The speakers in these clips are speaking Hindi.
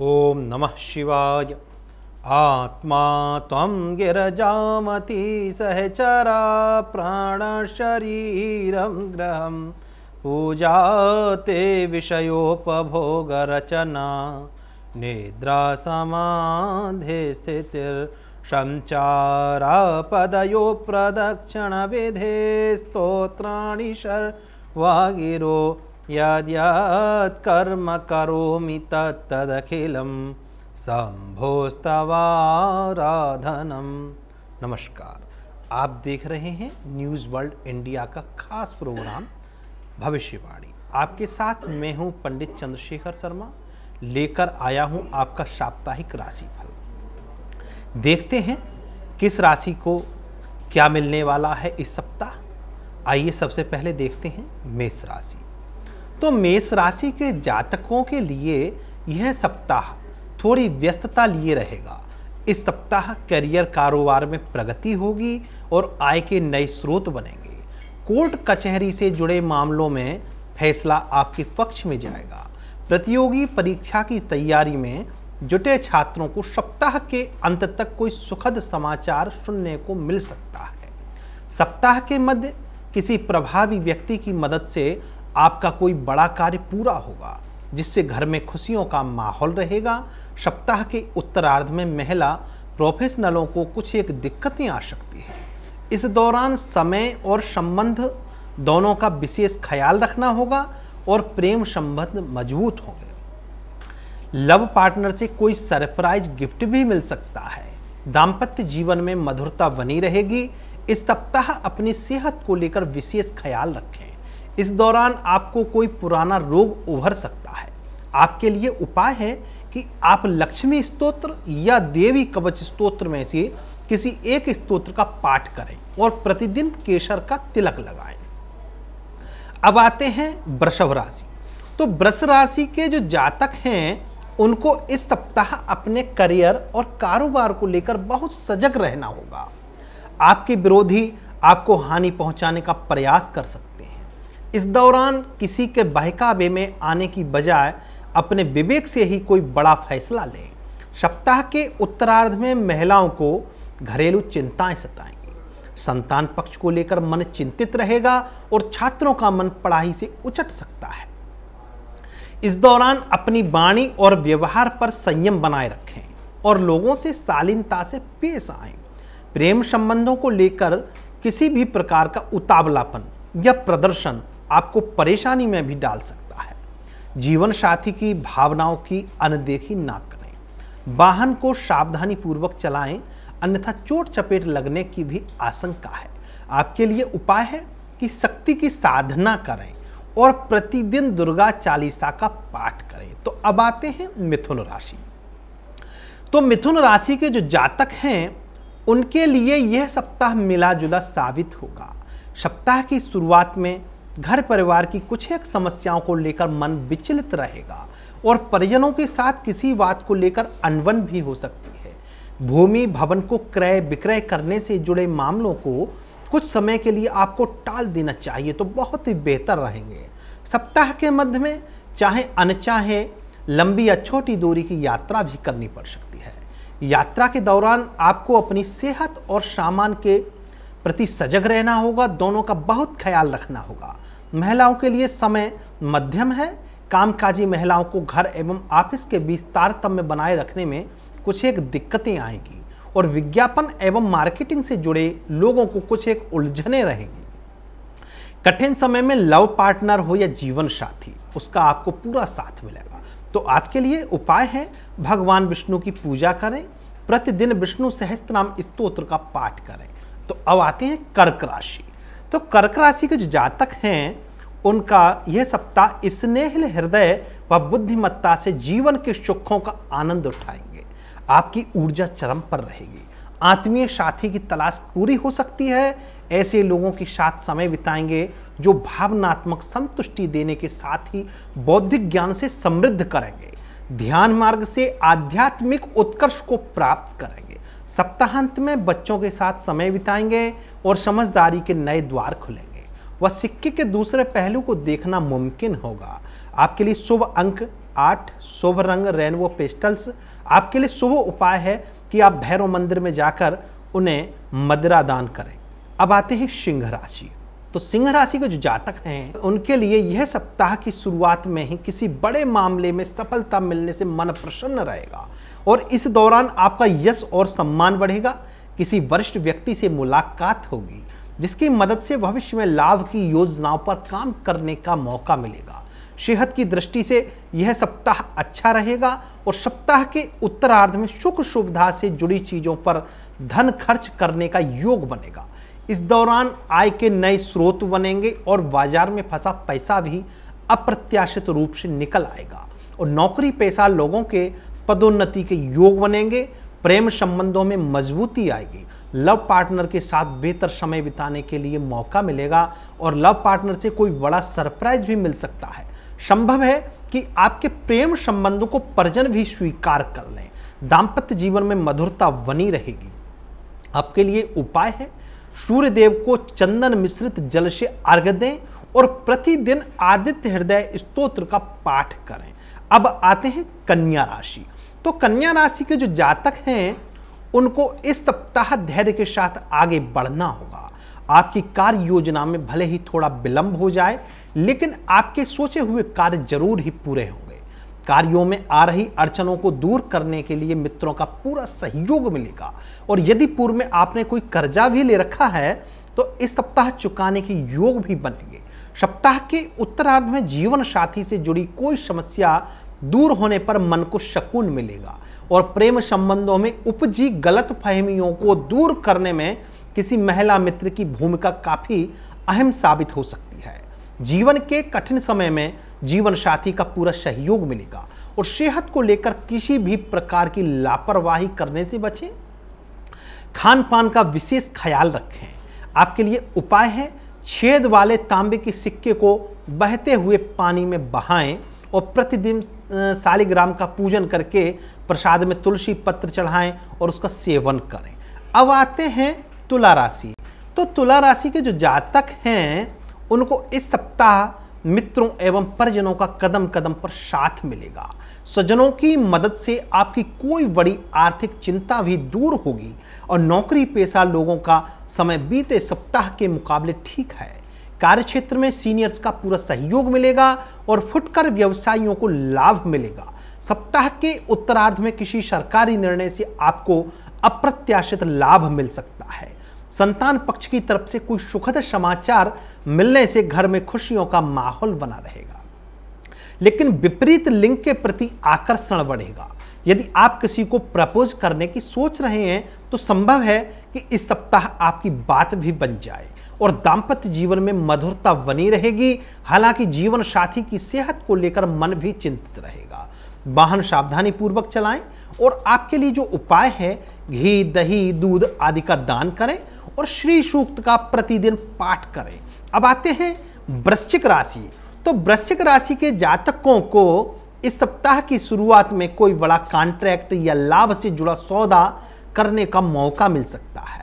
ॐ नमः शिवाय आत्मा त्वं गिरजामति सहचरा प्राणशरीरं गृहं पूजाते विषयोपभोगरचना समाधे स्थितिर्सञ्चारपदयो प्रदक्षिणविधे स्तोत्राणि शर्वागिरो कर्म यत्कर्म करोमि तत्तदखिलं शम्भोस्तवाराधनं नमस्कार आप देख रहे हैं न्यूज़ वर्ल्ड इंडिया का खास प्रोग्राम भविष्यवाणी आपके साथ मैं हूं पंडित चंद्रशेखर शर्मा लेकर आया हूं आपका साप्ताहिक राशिफल देखते हैं किस राशि को क्या मिलने वाला है इस सप्ताह आइए सबसे पहले देखते हैं मेष राशि तो मेष राशि के जातकों के लिए यह सप्ताह थोड़ी व्यस्तता लिए रहेगा इस सप्ताह करियर कारोबार में प्रगति होगी और आय के नए स्रोत बनेंगे कोर्ट कचहरी से जुड़े मामलों में फैसला आपके पक्ष में जाएगा प्रतियोगी परीक्षा की तैयारी में जुटे छात्रों को सप्ताह के अंत तक कोई सुखद समाचार सुनने को मिल सकता है सप्ताह के मध्य किसी प्रभावी व्यक्ति की मदद से आपका कोई बड़ा कार्य पूरा होगा जिससे घर में खुशियों का माहौल रहेगा सप्ताह के उत्तरार्ध में महिला प्रोफेशनलों को कुछ एक दिक्कतें आ सकती हैं इस दौरान समय और संबंध दोनों का विशेष ख्याल रखना होगा और प्रेम संबंध मजबूत होंगे लव पार्टनर से कोई सरप्राइज गिफ्ट भी मिल सकता है दाम्पत्य जीवन में मधुरता बनी रहेगी इस सप्ताह अपनी सेहत को लेकर विशेष ख्याल रखें इस दौरान आपको कोई पुराना रोग उभर सकता है आपके लिए उपाय है कि आप लक्ष्मी स्तोत्र या देवी कवच स्तोत्र में से किसी एक स्तोत्र का पाठ करें और प्रतिदिन केसर का तिलक लगाएं अब आते हैं वृषभ राशि तो वृष राशि के जो जातक हैं उनको इस सप्ताह अपने करियर और कारोबार को लेकर बहुत सजग रहना होगा आपके विरोधी आपको हानि पहुंचाने का प्रयास कर सकते इस दौरान किसी के बहकावे में आने की बजाय अपने विवेक से ही कोई बड़ा फैसला लें सप्ताह के उत्तरार्ध में महिलाओं को घरेलू चिंताएं सताएंगी संतान पक्ष को लेकर मन चिंतित रहेगा और छात्रों का मन पढ़ाई से उचट सकता है इस दौरान अपनी वाणी और व्यवहार पर संयम बनाए रखें और लोगों से शालीनता से पेश आए प्रेम संबंधों को लेकर किसी भी प्रकार का उतावलापन या प्रदर्शन आपको परेशानी में भी डाल सकता है जीवन साथी की भावनाओं की अनदेखी ना करें वाहन को सावधानी पूर्वक चलाएं अन्यथा चोट चपेट लगने की भी आशंका है आपके लिए उपाय है कि शक्ति की साधना करें और प्रतिदिन दुर्गा चालीसा का पाठ करें तो अब आते हैं मिथुन राशि तो मिथुन राशि के जो जातक हैं उनके लिए यह सप्ताह मिला जुला साबित होगा सप्ताह की शुरुआत में घर परिवार की कुछ एक समस्याओं को लेकर मन विचलित रहेगा और परिजनों के साथ किसी बात को लेकर अनबन भी हो सकती है भूमि भवन को क्रय विक्रय करने से जुड़े मामलों को कुछ समय के लिए आपको टाल देना चाहिए तो बहुत ही बेहतर रहेंगे सप्ताह के मध्य में चाहे अनचाहे लंबी या छोटी दूरी की यात्रा भी करनी पड़ सकती है यात्रा के दौरान आपको अपनी सेहत और सामान के प्रति सजग रहना होगा दोनों का बहुत ख्याल रखना होगा महिलाओं के लिए समय मध्यम है कामकाजी महिलाओं को घर एवं ऑफिस के बीच तारतम्य बनाए रखने में कुछ एक दिक्कतें आएंगी और विज्ञापन एवं मार्केटिंग से जुड़े लोगों को कुछ एक उलझने रहेंगी कठिन समय में लव पार्टनर हो या जीवन साथी उसका आपको पूरा साथ मिलेगा तो आपके लिए उपाय है भगवान विष्णु की पूजा करें प्रतिदिन विष्णु सहस्त्र नाम स्त्रोत्र का पाठ करें तो अब आते हैं कर्क राशि तो कर्क राशि के जो जातक हैं उनका यह सप्ताह स्नेहल हृदय व बुद्धिमत्ता से जीवन के सुखों का आनंद उठाएंगे आपकी ऊर्जा चरम पर रहेगी आत्मीय साथी की तलाश पूरी हो सकती है ऐसे लोगों के साथ समय बिताएंगे जो भावनात्मक संतुष्टि देने के साथ ही बौद्धिक ज्ञान से समृद्ध करेंगे ध्यान मार्ग से आध्यात्मिक उत्कर्ष को प्राप्त करेंगे सप्ताहांत में बच्चों के साथ समय बिताएंगे और समझदारी के नए द्वार खुलेंगे वह सिक्के के दूसरे पहलू को देखना मुमकिन होगा आपके लिए शुभ अंक आठ शुभ रंग रेनवो पेस्टल्स आपके लिए शुभ उपाय है कि आप भैरव मंदिर में जाकर उन्हें मदरा दान करें अब आते हैं सिंह राशि तो सिंह राशि के जो जातक हैं उनके लिए यह सप्ताह की शुरुआत में ही किसी बड़े मामले में सफलता मिलने से मन प्रसन्न रहेगा और इस दौरान आपका यश और सम्मान बढ़ेगा किसी वरिष्ठ व्यक्ति से मुलाकात होगी जिसकी मदद से भविष्य में लाभ की योजनाओं पर काम करने का मौका मिलेगा सेहत की दृष्टि से यह सप्ताह अच्छा रहेगा और सप्ताह के उत्तरार्ध में सुख सुविधा से जुड़ी चीज़ों पर धन खर्च करने का योग बनेगा इस दौरान आय के नए स्रोत बनेंगे और बाजार में फंसा पैसा भी अप्रत्याशित रूप से निकल आएगा और नौकरी पैसा लोगों के पदोन्नति के योग बनेंगे प्रेम संबंधों में मजबूती आएगी लव पार्टनर के साथ बेहतर समय बिताने के लिए मौका मिलेगा और लव पार्टनर से कोई बड़ा सरप्राइज भी मिल सकता है संभव है कि आपके प्रेम संबंधों को परजन भी स्वीकार कर लें दाम्पत्य जीवन में मधुरता बनी रहेगी आपके लिए उपाय है सूर्य देव को चंदन मिश्रित जल से अर्घ दें और प्रतिदिन आदित्य हृदय स्तोत्र का पाठ करें अब आते हैं कन्या राशि तो कन्या राशि के जो जातक हैं उनको इस सप्ताह धैर्य के साथ आगे बढ़ना होगा आपकी कार्य योजना में भले ही थोड़ा विलंब हो जाए लेकिन आपके सोचे हुए कार्य जरूर ही पूरे होंगे कार्यों में आ रही अड़चनों को दूर करने के लिए मित्रों का पूरा सहयोग मिलेगा और यदि पूर्व में आपने कोई कर्जा भी ले रखा है तो इस सप्ताह चुकाने के योग भी बनेंगे सप्ताह के उत्तरार्ध में जीवन साथी से जुड़ी कोई समस्या दूर होने पर मन को शकून मिलेगा और प्रेम संबंधों में उपजी गलत फहमियों को दूर करने में किसी महिला मित्र की भूमिका काफ़ी अहम साबित हो सकती है जीवन के कठिन समय में जीवन साथी का पूरा सहयोग मिलेगा और सेहत को लेकर किसी भी प्रकार की लापरवाही करने से बचें खान पान का विशेष ख्याल रखें आपके लिए उपाय है छेद वाले तांबे के सिक्के को बहते हुए पानी में बहाएं और प्रतिदिन शालिग्राम का पूजन करके प्रसाद में तुलसी पत्र चढ़ाएं और उसका सेवन करें अब आते हैं तुला राशि तो तुला राशि के जो जातक हैं उनको इस सप्ताह मित्रों एवं परिजनों का कदम कदम पर साथ मिलेगा स्वजनों की मदद से आपकी कोई बड़ी आर्थिक चिंता भी दूर होगी और नौकरी पेशा लोगों का समय बीते सप्ताह के मुकाबले ठीक है कार्य क्षेत्र में सीनियर्स का पूरा सहयोग मिलेगा और फुटकर व्यवसायियों को लाभ मिलेगा सप्ताह के उत्तरार्ध में किसी सरकारी निर्णय से आपको अप्रत्याशित लाभ मिल सकता है संतान पक्ष की तरफ से कोई सुखद समाचार मिलने से घर में खुशियों का माहौल बना रहेगा लेकिन विपरीत लिंग के प्रति आकर्षण बढ़ेगा यदि आप किसी को प्रपोज करने की सोच रहे हैं तो संभव है कि इस सप्ताह आपकी बात भी बन जाए और दाम्पत्य जीवन में मधुरता बनी रहेगी हालांकि जीवन साथी की सेहत को लेकर मन भी चिंतित रहेगा वाहन सावधानी पूर्वक चलाएं और आपके लिए जो उपाय है घी दही दूध आदि का दान करें और श्री सूक्त का प्रतिदिन पाठ करें अब आते हैं वृश्चिक राशि तो वृश्चिक राशि के जातकों को इस सप्ताह की शुरुआत में कोई बड़ा कॉन्ट्रैक्ट या लाभ से जुड़ा सौदा करने का मौका मिल सकता है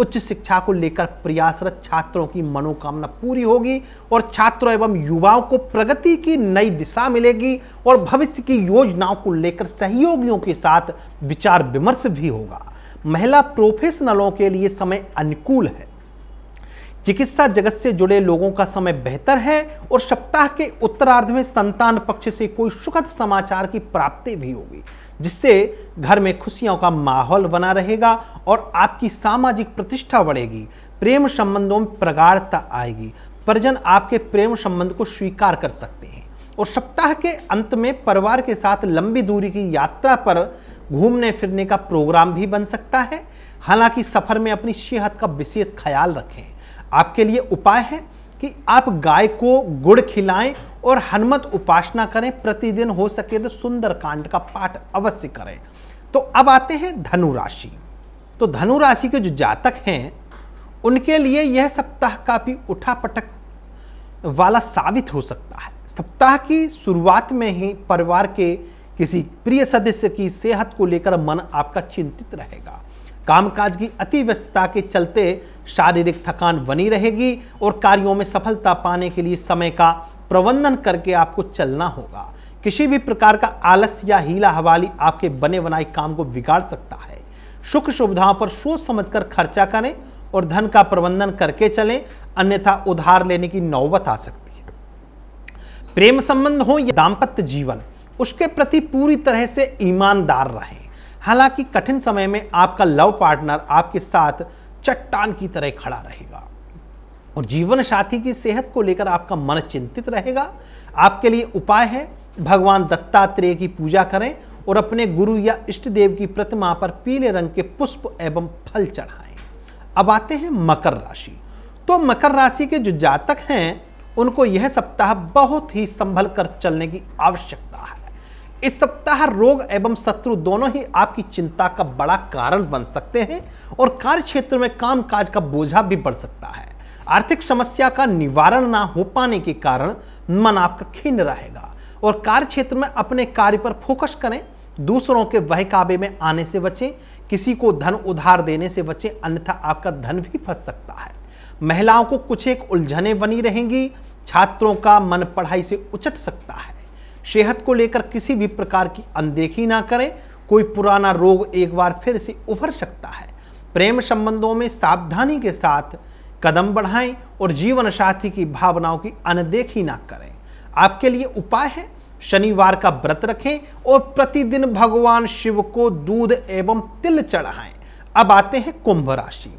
उच्च शिक्षा को लेकर प्रयासरत छात्रों की मनोकामना पूरी होगी और छात्रों एवं युवाओं को प्रगति की नई दिशा मिलेगी और भविष्य की योजनाओं को लेकर सहयोगियों के साथ विचार विमर्श भी होगा महिला प्रोफेशनलों के लिए समय अनुकूल है चिकित्सा जगत से जुड़े लोगों का समय बेहतर है और सप्ताह के उत्तरार्ध में संतान पक्ष से कोई सुखद समाचार की प्राप्ति भी होगी जिससे घर में खुशियों का माहौल बना रहेगा और आपकी सामाजिक प्रतिष्ठा बढ़ेगी प्रेम संबंधों में प्रगाढ़ता आएगी परिजन आपके प्रेम संबंध को स्वीकार कर सकते हैं और सप्ताह के अंत में परिवार के साथ लंबी दूरी की यात्रा पर घूमने फिरने का प्रोग्राम भी बन सकता है हालांकि सफर में अपनी सेहत का विशेष ख्याल रखें आपके लिए उपाय है कि आप गाय को गुड़ खिलाएं और हनुमत उपासना करें प्रतिदिन हो सके तो सुंदर कांड का पाठ अवश्य करें तो अब आते हैं धनु राशि तो धनु राशि के जो जातक हैं उनके लिए यह सप्ताह काफ़ी उठा पटक वाला साबित हो सकता है सप्ताह की शुरुआत में ही परिवार के किसी प्रिय सदस्य की सेहत को लेकर मन आपका चिंतित रहेगा कामकाज की अति व्यस्तता के चलते शारीरिक थकान बनी रहेगी और कार्यों में सफलता पाने के लिए समय का प्रबंधन करके आपको चलना होगा किसी भी प्रकार का आलस या हीला हवाली आपके बने बनाए काम को बिगाड़ सकता है सुख सुविधाओं पर सोच समझकर खर्चा करें और धन का प्रबंधन करके चलें अन्यथा उधार लेने की नौबत आ सकती है प्रेम संबंध हो या दाम्पत्य जीवन उसके प्रति पूरी तरह से ईमानदार रहें हालांकि कठिन समय में आपका लव पार्टनर आपके साथ चट्टान की तरह खड़ा रहेगा और जीवन साथी की सेहत को लेकर आपका मन चिंतित रहेगा आपके लिए उपाय है भगवान दत्तात्रेय की पूजा करें और अपने गुरु या इष्ट देव की प्रतिमा पर पीले रंग के पुष्प एवं फल चढ़ाएं अब आते हैं मकर राशि तो मकर राशि के जो जातक हैं उनको यह सप्ताह बहुत ही संभल कर चलने की आवश्यकता है इस सप्ताह रोग एवं शत्रु दोनों ही आपकी चिंता का बड़ा कारण बन सकते हैं और कार्य क्षेत्र में काम काज का बोझा भी बढ़ सकता है आर्थिक समस्या का निवारण ना हो पाने के कारण मन आपका खिन्न रहेगा और कार्य क्षेत्र में अपने कार्य पर फोकस करें दूसरों के बहकावे में आने से बचें किसी को धन उधार देने से बचें अन्यथा आपका धन भी फंस सकता है महिलाओं को कुछ एक उलझने बनी रहेंगी छात्रों का मन पढ़ाई से उचट सकता है सेहत को लेकर किसी भी प्रकार की अनदेखी ना करें कोई पुराना रोग एक बार फिर से उभर सकता है प्रेम संबंधों में सावधानी के साथ कदम बढ़ाएं और जीवन साथी की भावनाओं की अनदेखी ना करें आपके लिए उपाय है शनिवार का व्रत रखें और प्रतिदिन भगवान शिव को दूध एवं तिल चढ़ाएं अब आते हैं कुंभ राशि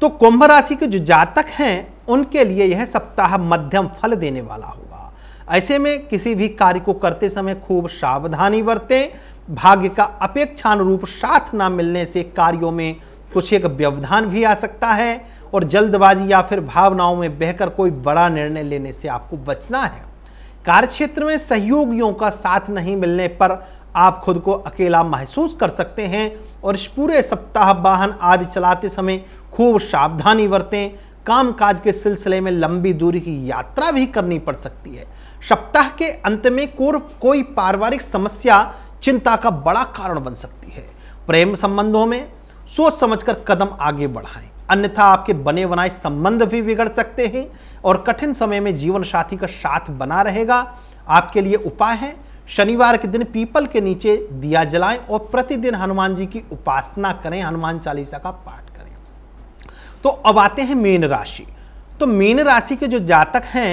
तो कुंभ राशि के जो जातक हैं उनके लिए यह सप्ताह मध्यम फल देने वाला होगा ऐसे में किसी भी कार्य को करते समय खूब सावधानी बरतें भाग्य का अपेक्षानुरूप साथ ना मिलने से कार्यों में कुछ एक व्यवधान भी आ सकता है और जल्दबाजी या फिर भावनाओं में बहकर कोई बड़ा निर्णय लेने से आपको बचना है कार्यक्षेत्र में सहयोगियों का साथ नहीं मिलने पर आप खुद को अकेला महसूस कर सकते हैं और इस पूरे सप्ताह वाहन आदि चलाते समय खूब सावधानी बरतें कामकाज के सिलसिले में लंबी दूरी की यात्रा भी करनी पड़ सकती है सप्ताह के अंत में कोई पारिवारिक समस्या चिंता का बड़ा कारण बन सकती है प्रेम संबंधों में सोच समझकर कदम आगे बढ़ाएं अन्यथा आपके बने बनाए संबंध भी बिगड़ सकते हैं और कठिन समय में जीवन साथी का साथ बना रहेगा आपके लिए उपाय है शनिवार के दिन पीपल के नीचे दिया जलाएं और प्रतिदिन हनुमान जी की उपासना करें हनुमान चालीसा का पाठ करें तो अब आते हैं मीन राशि तो मीन राशि के जो जातक हैं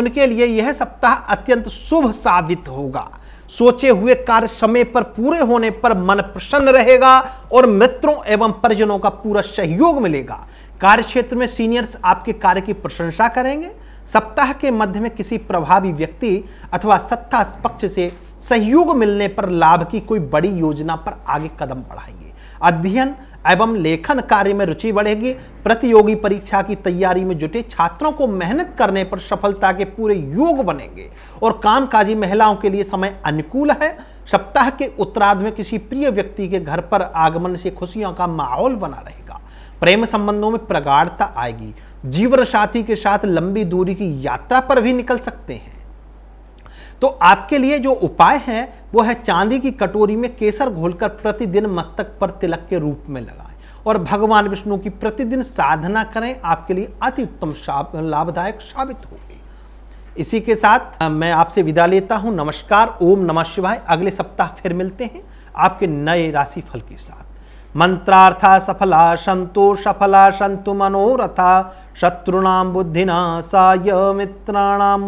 उनके लिए यह सप्ताह अत्यंत शुभ साबित होगा सोचे हुए कार्य समय पर पूरे होने पर मन प्रसन्न रहेगा और मित्रों एवं परिजनों का पूरा सहयोग मिलेगा कार्य क्षेत्र में सीनियर्स आपके कार्य की प्रशंसा करेंगे सप्ताह के मध्य में किसी प्रभावी व्यक्ति अथवा सत्ता पक्ष से सहयोग मिलने पर लाभ की कोई बड़ी योजना पर आगे कदम बढ़ाएंगे अध्ययन एवं लेखन कार्य में रुचि बढ़ेगी प्रतियोगी परीक्षा की तैयारी में जुटे छात्रों को मेहनत करने पर सफलता के पूरे योग बनेंगे और कामकाजी महिलाओं के लिए समय अनुकूल है सप्ताह के उत्तरार्ध में किसी प्रिय व्यक्ति के घर पर आगमन से खुशियों का माहौल बना रहेगा प्रेम संबंधों में प्रगाढ़ता आएगी जीवन साथी के साथ लंबी दूरी की यात्रा पर भी निकल सकते हैं तो आपके लिए जो उपाय हैं वो है चांदी की कटोरी में केसर घोलकर प्रतिदिन मस्तक पर तिलक के रूप में लगाएं और भगवान विष्णु की प्रतिदिन साधना करें आपके लिए अति उत्तम लाभदायक साबित होगी इसी के साथ मैं आपसे विदा लेता हूं नमस्कार ओम नमः शिवाय अगले सप्ताह फिर मिलते हैं आपके नए राशि फल के साथ मंत्रार्था सफला संतो सफला संतु मनोरथा शत्रुणाम बुद्धिना साय मित्राणाम